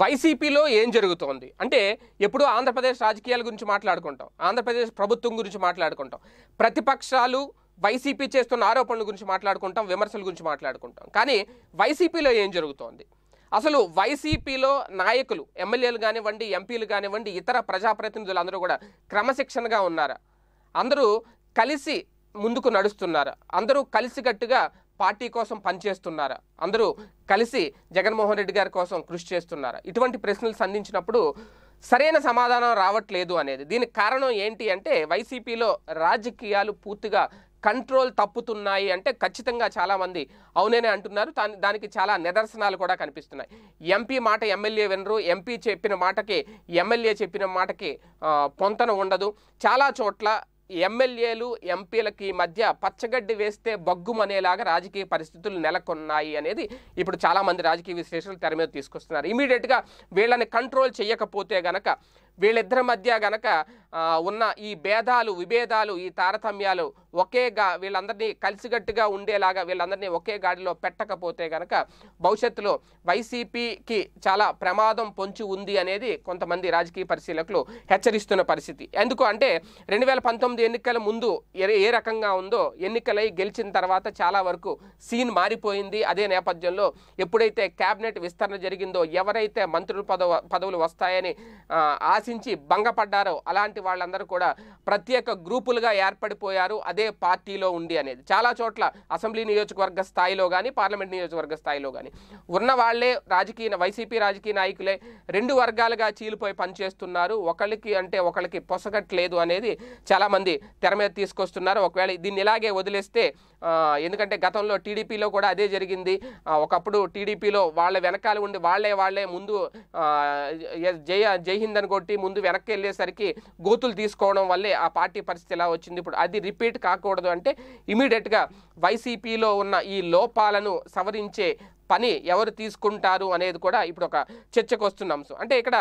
వైసీపీలో ఏం జరుగుతోంది అంటే ఎప్పుడూ ఆంధ్రప్రదేశ్ రాజకీయాల గురించి మాట్లాడుకుంటాం ఆంధ్రప్రదేశ్ ప్రభుత్వం గురించి మాట్లాడుకుంటాం ప్రతిపక్షాలు వైసీపీ చేస్తున్న ఆరోపణల గురించి మాట్లాడుకుంటాం విమర్శల గురించి మాట్లాడుకుంటాం కానీ వైసీపీలో ఏం జరుగుతోంది అసలు వైసీపీలో నాయకులు ఎమ్మెల్యేలు కానివ్వండి ఎంపీలు కానివ్వండి ఇతర ప్రజాప్రతినిధులు అందరూ కూడా క్రమశిక్షణగా ఉన్నారా అందరూ కలిసి ముందుకు నడుస్తున్నారా అందరూ కలిసికట్టుగా పార్టీ కోసం పనిచేస్తున్నారా అందరూ కలిసి జగన్మోహన్ రెడ్డి గారి కోసం కృషి చేస్తున్నారా ఇటువంటి ప్రశ్నలు సంధించినప్పుడు సరైన సమాధానం రావట్లేదు అనేది దీనికి కారణం ఏంటి అంటే వైసీపీలో రాజకీయాలు పూర్తిగా కంట్రోల్ తప్పుతున్నాయి అంటే ఖచ్చితంగా చాలామంది అవుననే అంటున్నారు దానికి చాలా నిదర్శనాలు కూడా కనిపిస్తున్నాయి ఎంపీ మాట ఎమ్మెల్యే వినరు ఎంపీ చెప్పిన మాటకి ఎమ్మెల్యే చెప్పిన మాటకి పొంతన ఉండదు చాలా చోట్ల ఎమ్మెల్యేలు ఎంపీలకి మధ్య పచ్చగడ్డి వేస్తే బగ్గుమనేలాగా రాజకీయ పరిస్థితులు నెలకొన్నాయి అనేది ఇప్పుడు చాలామంది రాజకీయ విశ్లేషణలు తెర మీద తీసుకొస్తున్నారు ఇమీడియట్గా వీళ్ళని కంట్రోల్ చేయకపోతే గనక వీళ్ళిద్దరి మధ్య గనక ఉన్న ఈ భేదాలు విభేదాలు ఈ తారతమ్యాలు ఒకేగా వీళ్ళందరినీ కలిసిగట్టుగా ఉండేలాగా వీళ్ళందరినీ ఒకే గాడిలో పెట్టకపోతే గనక భవిష్యత్తులో వైసీపీకి చాలా ప్రమాదం పొంచి ఉంది అనేది కొంతమంది రాజకీయ పరిశీలకులు హెచ్చరిస్తున్న పరిస్థితి ఎందుకు అంటే రెండు వేల పంతొమ్మిది ఎన్నికల ముందు ఏ రకంగా ఉందో ఎన్నికలై గెలిచిన తర్వాత చాలా వరకు సీన్ మారిపోయింది అదే నేపథ్యంలో ఎప్పుడైతే క్యాబినెట్ విస్తరణ జరిగిందో ఎవరైతే మంత్రుల పదవ పదవులు వస్తాయని ఆశ ఆశించి భంగపడ్డారో అలాంటి వాళ్ళందరూ కూడా ప్రత్యేక గ్రూపులుగా ఏర్పడిపోయారు అదే పార్టీలో ఉండి అనేది చాలా చోట్ల అసెంబ్లీ నియోజకవర్గ స్థాయిలో కానీ పార్లమెంట్ నియోజకవర్గ స్థాయిలో కానీ ఉన్న వాళ్లే రాజకీయ వైసీపీ రాజకీయ నాయకులే రెండు వర్గాలుగా చీలిపోయి పనిచేస్తున్నారు ఒకళ్ళకి అంటే ఒకళ్ళకి పొసగట్లేదు అనేది చాలామంది తెర మీద తీసుకొస్తున్నారు ఒకవేళ దీన్ని ఇలాగే వదిలేస్తే ఎందుకంటే గతంలో టీడీపీలో కూడా అదే జరిగింది ఒకప్పుడు టీడీపీలో వాళ్ళ వెనకాల ఉండి వాళ్లే వాళ్లే ముందు జయ జై హింద్ అని కొట్టి పార్టీ ముందు వెనక్కి వెళ్ళేసరికి గోతులు తీసుకోవడం వల్లే ఆ పార్టీ పరిస్థితి ఎలా వచ్చింది ఇప్పుడు అది రిపీట్ కాకూడదు అంటే ఇమీడియట్గా వైసీపీలో ఉన్న ఈ లోపాలను సవరించే పని ఎవరు తీసుకుంటారు అనేది కూడా ఇప్పుడు ఒక చర్చకు వస్తున్న అంశం అంటే ఇక్కడ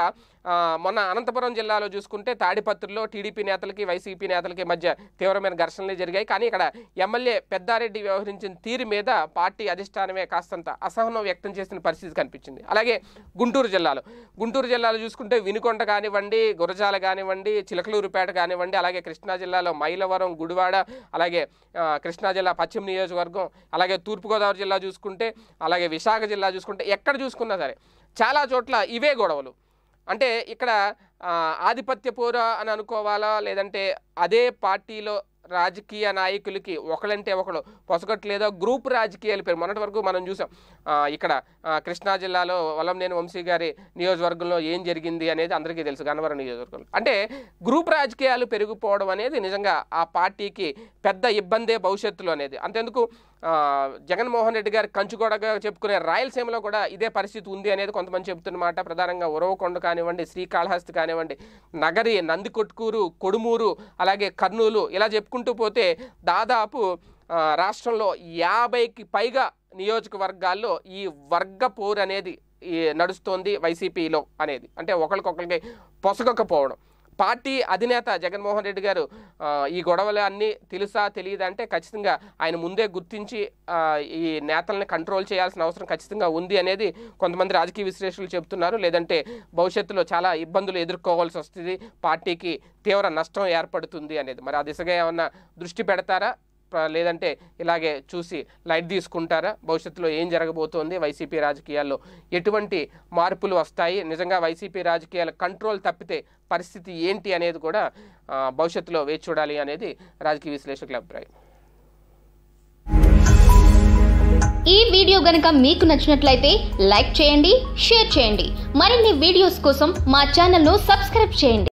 మొన్న అనంతపురం జిల్లాలో చూసుకుంటే తాడిపత్రిలో టీడీపీ నేతలకి వైసీపీ నేతలకి మధ్య తీవ్రమైన ఘర్షణలు జరిగాయి కానీ ఇక్కడ ఎమ్మెల్యే పెద్దారెడ్డి వ్యవహరించిన తీరు మీద పార్టీ అధిష్టానమే కాస్తంత అసహనం వ్యక్తం చేసిన పరిస్థితి కనిపించింది అలాగే గుంటూరు జిల్లాలో గుంటూరు జిల్లాలో చూసుకుంటే వినుకొండ కానివ్వండి గురజాల కానివ్వండి చిలకలూరుపేట కానివ్వండి అలాగే కృష్ణా జిల్లాలో మైలవరం గుడివాడ అలాగే కృష్ణా జిల్లా పశ్చిమ నియోజకవర్గం అలాగే తూర్పుగోదావరి జిల్లా చూసుకుంటే అలాగే విశాఖ జిల్లా చూసుకుంటే ఎక్కడ చూసుకున్నా సరే చాలా చోట్ల ఇవే గొడవలు అంటే ఇక్కడ ఆధిపత్య పూర అని అనుకోవాలా లేదంటే అదే పార్టీలో రాజకీయ నాయకులకి ఒకళ్ళంటే ఒకడు పొసగట్లేదో గ్రూప్ రాజకీయాలు పేరు మొన్నటి వరకు మనం చూసాం ఇక్కడ కృష్ణా జిల్లాలో వలంనేని వంశీ గారి నియోజకవర్గంలో ఏం జరిగింది అనేది అందరికీ తెలుసు గన్నవరం నియోజకవర్గంలో అంటే గ్రూప్ రాజకీయాలు పెరిగిపోవడం అనేది నిజంగా ఆ పార్టీకి పెద్ద ఇబ్బందే భవిష్యత్తులో అనేది అంతేందుకు జగన్మోహన్ రెడ్డి గారి కంచుగోడగా చెప్పుకునే రాయలసీమలో కూడా ఇదే పరిస్థితి ఉంది అనేది కొంతమంది చెబుతున్నమాట ప్రధానంగా ఉరవకొండ కానివ్వండి శ్రీకాళహస్తి కానివ్వండి నగరి నందికొట్కూరు కొడుమూరు అలాగే కర్నూలు ఇలా చెప్పుకుంటూ పోతే దాదాపు రాష్ట్రంలో యాభైకి పైగా నియోజకవర్గాల్లో ఈ వర్గ పోరు అనేది నడుస్తోంది వైసీపీలో అనేది అంటే ఒకరికొకరికి పొసగకపోవడం పార్టీ అధినేత జగన్మోహన్ రెడ్డి గారు ఈ గొడవలు అన్నీ తెలుసా తెలియదా అంటే ఖచ్చితంగా ఆయన ముందే గుర్తించి ఈ నేతల్ని కంట్రోల్ చేయాల్సిన అవసరం ఖచ్చితంగా ఉంది అనేది కొంతమంది రాజకీయ విశ్లేషకులు చెబుతున్నారు లేదంటే భవిష్యత్తులో చాలా ఇబ్బందులు ఎదుర్కోవాల్సి వస్తుంది పార్టీకి తీవ్ర నష్టం ఏర్పడుతుంది అనేది మరి ఆ దిశగా ఏమన్నా దృష్టి పెడతారా లేదంటే ఇలాగే చూసి లైట్ తీసుకుంటారా భవిష్యత్తులో ఏం జరగబోతోంది వైసీపీ రాజకీయాల్లో ఎటువంటి మార్పులు వస్తాయి నిజంగా వైసీపీ రాజకీయాల కంట్రోల్ తప్పితే పరిస్థితి ఏంటి అనేది కూడా భవిష్యత్తులో వేచి చూడాలి అనేది రాజకీయ విశ్లేషకుల అభిప్రాయం ఈ వీడియో గనక మీకు నచ్చినట్లయితే లైక్ చేయండి షేర్ చేయండి మరిన్ని వీడియోస్ కోసం మా ఛానల్ను సబ్స్క్రైబ్ చేయండి